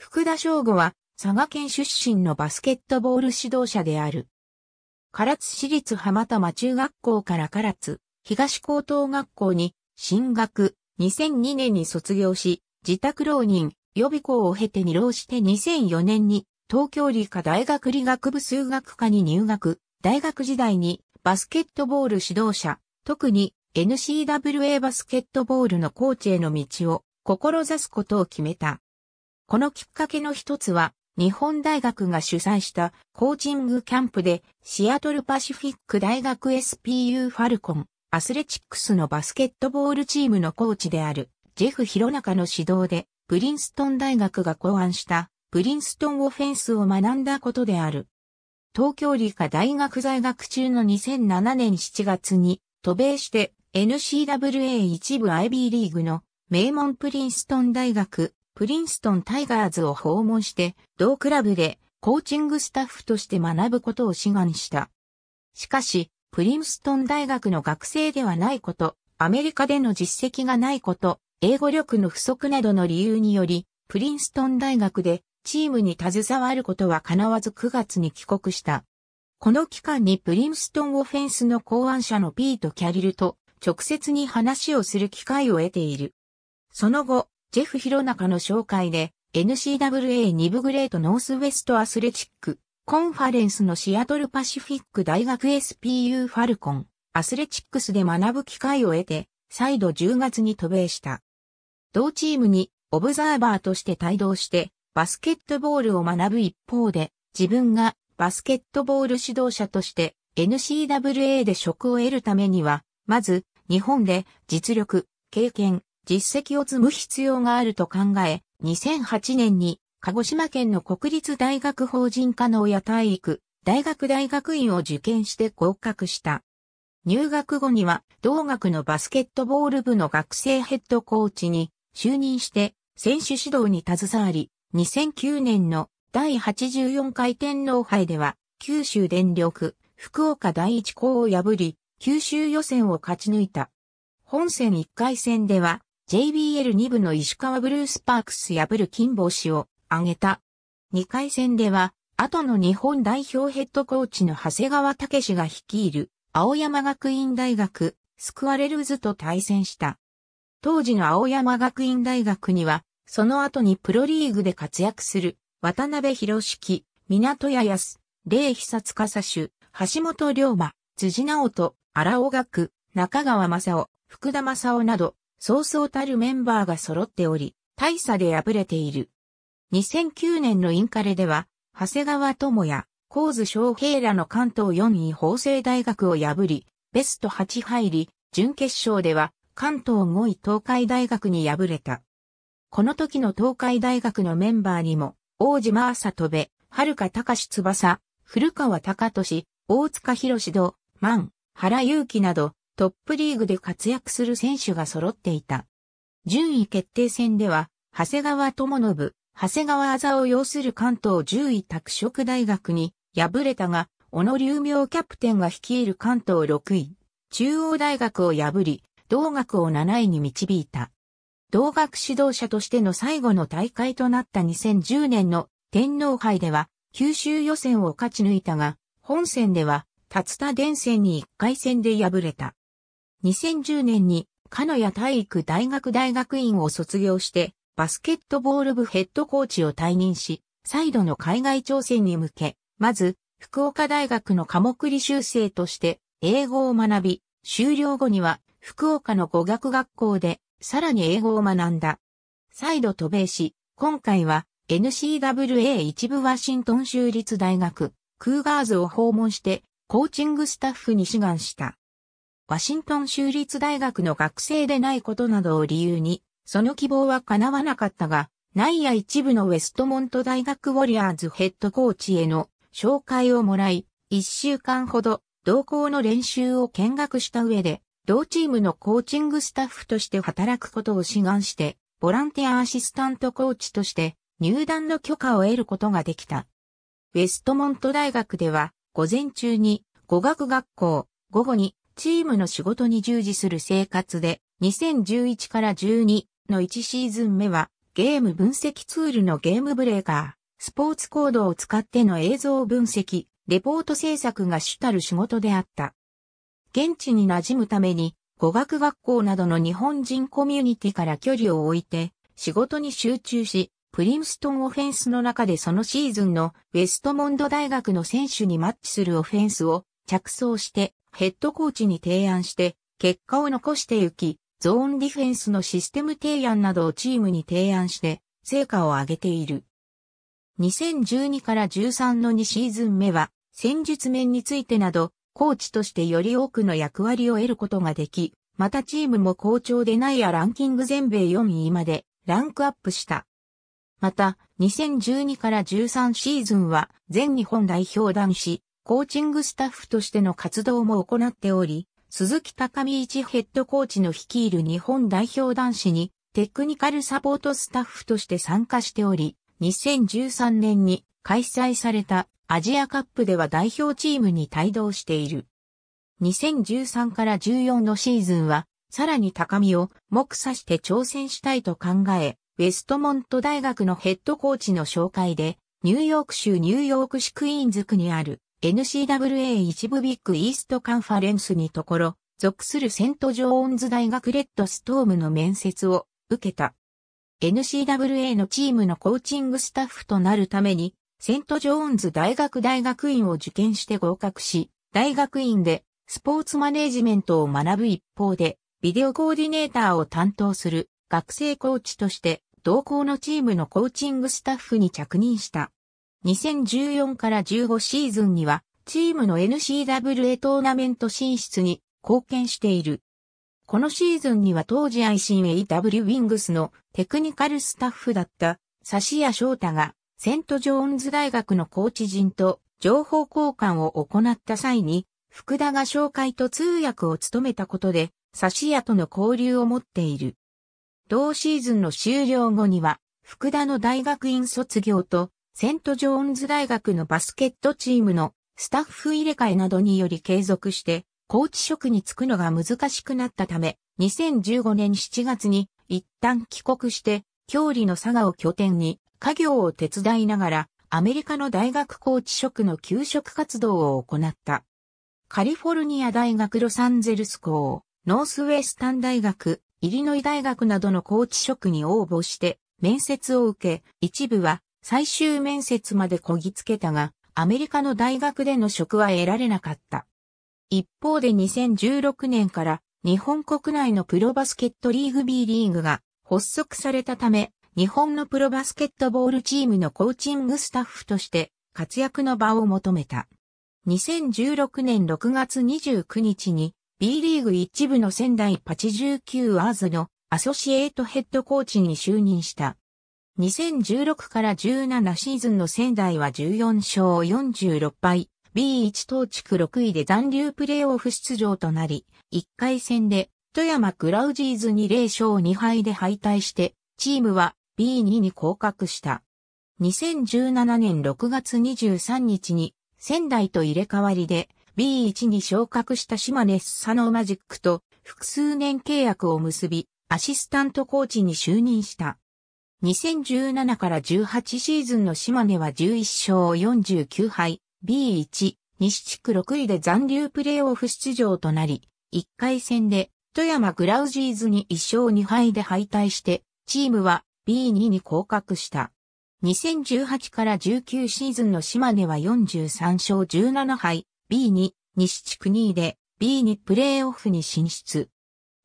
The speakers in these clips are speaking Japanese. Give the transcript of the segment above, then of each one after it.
福田翔吾は、佐賀県出身のバスケットボール指導者である。唐津市立浜玉中学校から唐津、東高等学校に、進学、2002年に卒業し、自宅浪人、予備校を経て二浪して2004年に、東京理科大学理学部数学科に入学、大学時代に、バスケットボール指導者、特に NCWA バスケットボールのコーチへの道を志すことを決めた。このきっかけの一つは、日本大学が主催したコーチングキャンプで、シアトルパシフィック大学 SPU ファルコン、アスレチックスのバスケットボールチームのコーチである、ジェフ・ヒロナカの指導で、プリンストン大学が考案した、プリンストンオフェンスを学んだことである。東京理科大学在学中の2007年7月に、渡米して n c w a 一部 IB リーグの名門プリンストン大学プリンストンタイガーズを訪問して、同クラブでコーチングスタッフとして学ぶことを志願した。しかし、プリンストン大学の学生ではないこと、アメリカでの実績がないこと、英語力の不足などの理由により、プリンストン大学でチームに携わることは叶わず9月に帰国した。この期間にプリンストンオフェンスの考案者のピート・キャリルと直接に話をする機会を得ている。その後、ジェフ・ヒロナカの紹介で、n c w a 2部グレートノースウェストアスレチック、コンファレンスのシアトルパシフィック大学 SPU ファルコン、アスレチックスで学ぶ機会を得て、再度10月に渡米した。同チームにオブザーバーとして帯同して、バスケットボールを学ぶ一方で、自分がバスケットボール指導者として n c w a で職を得るためには、まず日本で実力、経験、実績を積む必要があると考え、2008年に鹿児島県の国立大学法人科の親体育、大学大学院を受験して合格した。入学後には同学のバスケットボール部の学生ヘッドコーチに就任して選手指導に携わり、2009年の第84回天皇杯では九州電力福岡第一校を破り、九州予選を勝ち抜いた。本戦1回戦では JBL2 部の石川ブルースパークス破る金星を挙げた。2回戦では、後の日本代表ヘッドコーチの長谷川武が率いる青山学院大学スクワレルズと対戦した。当時の青山学院大学には、その後にプロリーグで活躍する渡辺博式、港谷康、霊久司主、橋本龍馬、辻直人、荒尾学、中川正夫、福田正夫など、そうそうたるメンバーが揃っており、大差で敗れている。2009年のインカレでは、長谷川智也、高津昌平らの関東4位法政大学を破り、ベスト8入り、準決勝では関東5位東海大学に敗れた。この時の東海大学のメンバーにも、大島麻飛べ、遥隆翼、古川隆俊、大塚博士堂、万、原祐樹など、トップリーグで活躍する選手が揃っていた。順位決定戦では、長谷川智信、長谷川あざを要する関東10位拓殖大学に敗れたが、小野流明キャプテンが率いる関東6位、中央大学を破り、同学を7位に導いた。同学指導者としての最後の大会となった2010年の天皇杯では、九州予選を勝ち抜いたが、本戦では、竜田伝線に1回戦で敗れた。2010年に、鹿屋体育大学大学院を卒業して、バスケットボール部ヘッドコーチを退任し、再度の海外挑戦に向け、まず、福岡大学の科目履修生として、英語を学び、終了後には、福岡の語学学校で、さらに英語を学んだ。再度渡米し、今回は、NCWA 一部ワシントン州立大学、クーガーズを訪問して、コーチングスタッフに志願した。ワシントン州立大学の学生でないことなどを理由に、その希望は叶わなかったが、内野一部のウェストモント大学ウォリアーズヘッドコーチへの紹介をもらい、一週間ほど同校の練習を見学した上で、同チームのコーチングスタッフとして働くことを志願して、ボランティアアシスタントコーチとして入団の許可を得ることができた。ウェストモント大学では、午前中に語学学校、午後にチームの仕事に従事する生活で、2011から12の1シーズン目は、ゲーム分析ツールのゲームブレーカー、スポーツコードを使っての映像分析、レポート制作が主たる仕事であった。現地に馴染むために、語学学校などの日本人コミュニティから距離を置いて、仕事に集中し、プリンストンオフェンスの中でそのシーズンのウェストモンド大学の選手にマッチするオフェンスを着想してヘッドコーチに提案して、結果を残してゆき、ゾーンディフェンスのシステム提案などをチームに提案して、成果を上げている。2012から13の2シーズン目は、戦術面についてなど、コーチとしてより多くの役割を得ることができ、またチームも好調でないやランキング全米4位までランクアップした。また、2012から13シーズンは全日本代表男子コーチングスタッフとしての活動も行っており、鈴木高見一ヘッドコーチの率いる日本代表男子にテクニカルサポートスタッフとして参加しており、2013年に開催されたアジアカップでは代表チームに帯同している。2013から14のシーズンは、さらに高みを目指して挑戦したいと考え、ウェストモント大学のヘッドコーチの紹介で、ニューヨーク州ニューヨーク市クイーンズ区にある n c w a 一部ビッグイーストカンファレンスにところ、属するセント・ジョーンズ大学レッドストームの面接を受けた。n c w a のチームのコーチングスタッフとなるために、セント・ジョーンズ大学大学院を受験して合格し、大学院でスポーツマネジメントを学ぶ一方で、ビデオコーディネーターを担当する学生コーチとして、同校のチームのコーチングスタッフに着任した。2014から15シーズンには、チームの n c w a トーナメント進出に貢献している。このシーズンには当時 ICAW ウィングスのテクニカルスタッフだったサシショータがセントジョーンズ大学のコーチ陣と情報交換を行った際に福田が紹介と通訳を務めたことでサシアとの交流を持っている。同シーズンの終了後には福田の大学院卒業とセントジョーンズ大学のバスケットチームのスタッフ入れ替えなどにより継続して、コーチ職に就くのが難しくなったため、2015年7月に一旦帰国して、郷里の佐賀を拠点に、家業を手伝いながら、アメリカの大学コーチ職の求職活動を行った。カリフォルニア大学ロサンゼルス校、ノースウェスタン大学、イリノイ大学などのコーチ職に応募して、面接を受け、一部は最終面接までこぎつけたが、アメリカの大学での職は得られなかった。一方で2016年から日本国内のプロバスケットリーグ B リーグが発足されたため、日本のプロバスケットボールチームのコーチングスタッフとして活躍の場を求めた。2016年6月29日に B リーグ一部の仙台8 9アーズのアソシエイトヘッドコーチに就任した。2016から17シーズンの仙台は14勝46敗、B1 等地区6位で残留プレーオフ出場となり、1回戦で富山クラウジーズに0勝2敗で敗退して、チームは B2 に降格した。2017年6月23日に仙台と入れ替わりで B1 に昇格した島根スサノーマジックと複数年契約を結び、アシスタントコーチに就任した。2017から18シーズンの島根は11勝49敗、B1、西地区6位で残留プレーオフ出場となり、1回戦で富山グラウジーズに1勝2敗で敗退して、チームは B2 に降格した。2018から19シーズンの島根は43勝17敗、B2、西地区2位で B2 プレーオフに進出。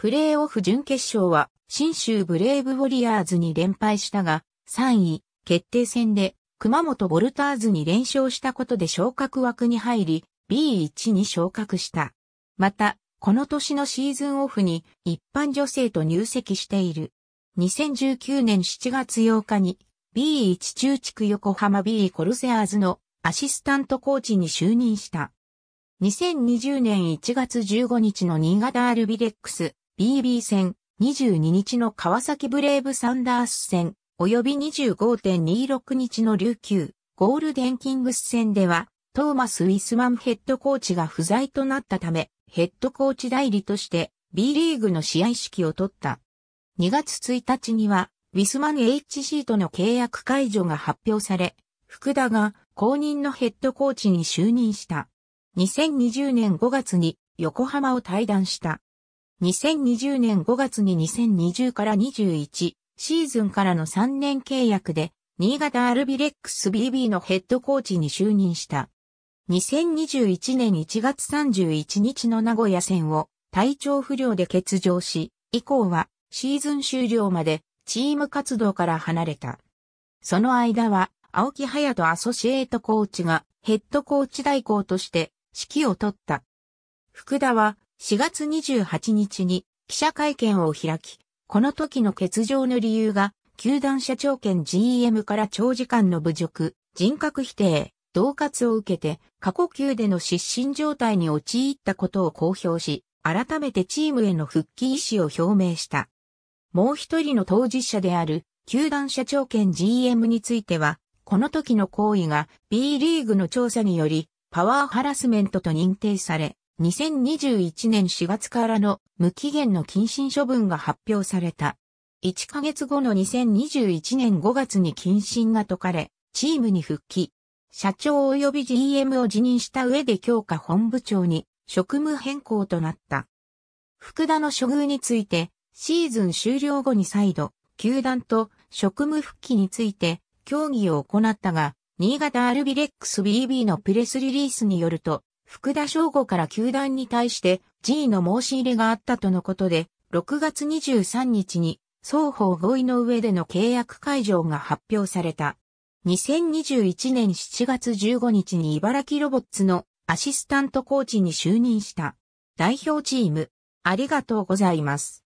プレーオフ準決勝は、新州ブレイブウォリアーズに連敗したが、3位、決定戦で、熊本ボルターズに連勝したことで昇格枠に入り、B1 に昇格した。また、この年のシーズンオフに一般女性と入籍している。2019年7月8日に B1 中地区横浜 B コルセアーズのアシスタントコーチに就任した。2020年1月15日の新潟アルビレックス BB 戦、22日の川崎ブレイブサンダース戦、及び25.26日の琉球、ゴールデンキングス戦では、トーマス・ウィスマンヘッドコーチが不在となったため、ヘッドコーチ代理として B リーグの試合式を取った。2月1日には、ウィスマン HC との契約解除が発表され、福田が公認のヘッドコーチに就任した。2020年5月に横浜を退団した。2020年5月に2020から21シーズンからの3年契約で、新潟アルビレックス BB のヘッドコーチに就任した。2021年1月31日の名古屋戦を体調不良で欠場し、以降はシーズン終了までチーム活動から離れた。その間は青木隼人アソシエイトコーチがヘッドコーチ代行として指揮を取った。福田は4月28日に記者会見を開き、この時の欠場の理由が、球団社長権 GM から長時間の侮辱、人格否定、同活を受けて、過呼吸での失神状態に陥ったことを公表し、改めてチームへの復帰意思を表明した。もう一人の当事者である、球団社長権 GM については、この時の行為が B リーグの調査により、パワーハラスメントと認定され、2021年4月からの無期限の謹慎処分が発表された。1ヶ月後の2021年5月に謹慎が解かれ、チームに復帰。社長及び GM を辞任した上で強化本部長に職務変更となった。福田の処遇について、シーズン終了後に再度、球団と職務復帰について協議を行ったが、新潟アルビレックス BB のプレスリリースによると、福田翔吾から球団に対して G の申し入れがあったとのことで、6月23日に双方合意の上での契約解除が発表された。2021年7月15日に茨城ロボッツのアシスタントコーチに就任した。代表チーム、ありがとうございます。